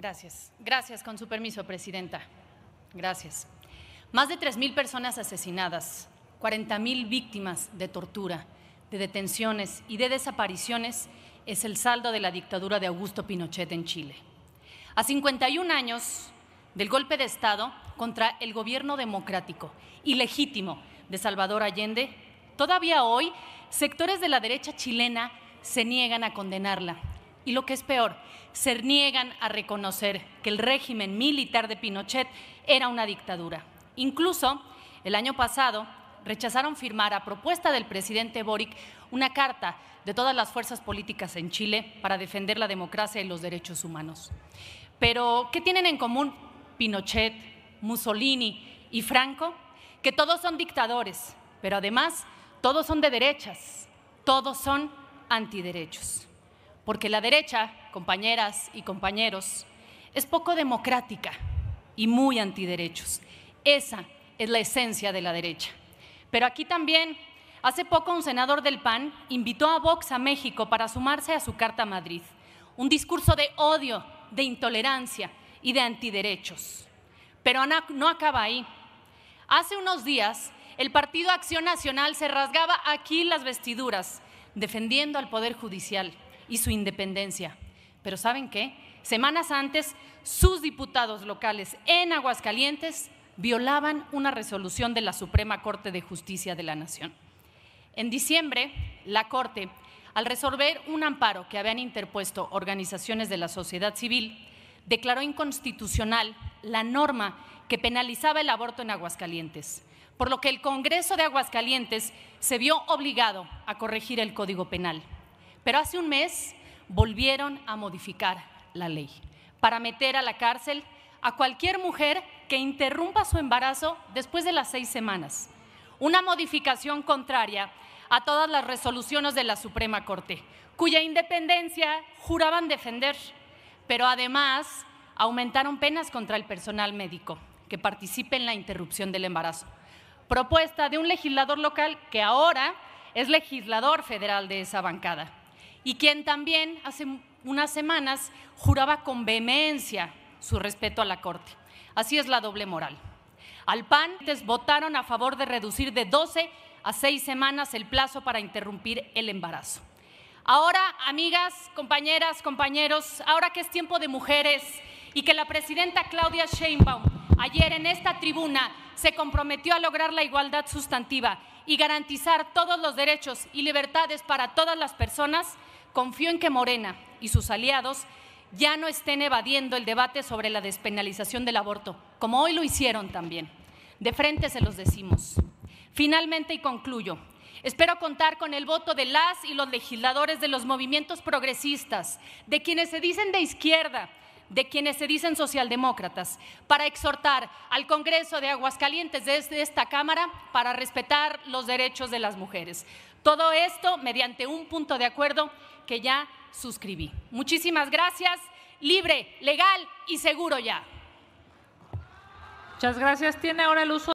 Gracias. Gracias, con su permiso, Presidenta. Gracias. Más de 3.000 personas asesinadas, 40.000 víctimas de tortura, de detenciones y de desapariciones es el saldo de la dictadura de Augusto Pinochet en Chile. A 51 años del golpe de Estado contra el gobierno democrático y legítimo de Salvador Allende, todavía hoy sectores de la derecha chilena se niegan a condenarla y lo que es peor, se niegan a reconocer que el régimen militar de Pinochet era una dictadura. Incluso el año pasado rechazaron firmar a propuesta del presidente Boric una carta de todas las fuerzas políticas en Chile para defender la democracia y los derechos humanos. Pero, ¿qué tienen en común Pinochet, Mussolini y Franco? Que todos son dictadores, pero además todos son de derechas, todos son antiderechos porque la derecha, compañeras y compañeros, es poco democrática y muy antiderechos. Esa es la esencia de la derecha. Pero aquí también, hace poco un senador del PAN invitó a Vox a México para sumarse a su Carta Madrid, un discurso de odio, de intolerancia y de antiderechos. Pero no acaba ahí. Hace unos días, el Partido Acción Nacional se rasgaba aquí las vestiduras, defendiendo al Poder Judicial y su independencia. Pero ¿saben qué? Semanas antes, sus diputados locales en Aguascalientes violaban una resolución de la Suprema Corte de Justicia de la Nación. En diciembre, la Corte, al resolver un amparo que habían interpuesto organizaciones de la sociedad civil, declaró inconstitucional la norma que penalizaba el aborto en Aguascalientes, por lo que el Congreso de Aguascalientes se vio obligado a corregir el Código Penal. Pero hace un mes volvieron a modificar la ley para meter a la cárcel a cualquier mujer que interrumpa su embarazo después de las seis semanas. Una modificación contraria a todas las resoluciones de la Suprema Corte, cuya independencia juraban defender, pero además aumentaron penas contra el personal médico que participe en la interrupción del embarazo. Propuesta de un legislador local que ahora es legislador federal de esa bancada y quien también hace unas semanas juraba con vehemencia su respeto a la Corte. Así es la doble moral. Al PAN votaron a favor de reducir de 12 a 6 semanas el plazo para interrumpir el embarazo. Ahora, amigas, compañeras, compañeros, ahora que es tiempo de mujeres y que la presidenta Claudia Sheinbaum ayer en esta tribuna se comprometió a lograr la igualdad sustantiva y garantizar todos los derechos y libertades para todas las personas, confío en que Morena y sus aliados ya no estén evadiendo el debate sobre la despenalización del aborto, como hoy lo hicieron también. De frente se los decimos. Finalmente, y concluyo, espero contar con el voto de las y los legisladores de los movimientos progresistas, de quienes se dicen de izquierda de quienes se dicen socialdemócratas para exhortar al Congreso de Aguascalientes desde este, esta Cámara para respetar los derechos de las mujeres. Todo esto mediante un punto de acuerdo que ya suscribí. Muchísimas gracias. Libre, legal y seguro ya. Muchas gracias. Tiene ahora el uso.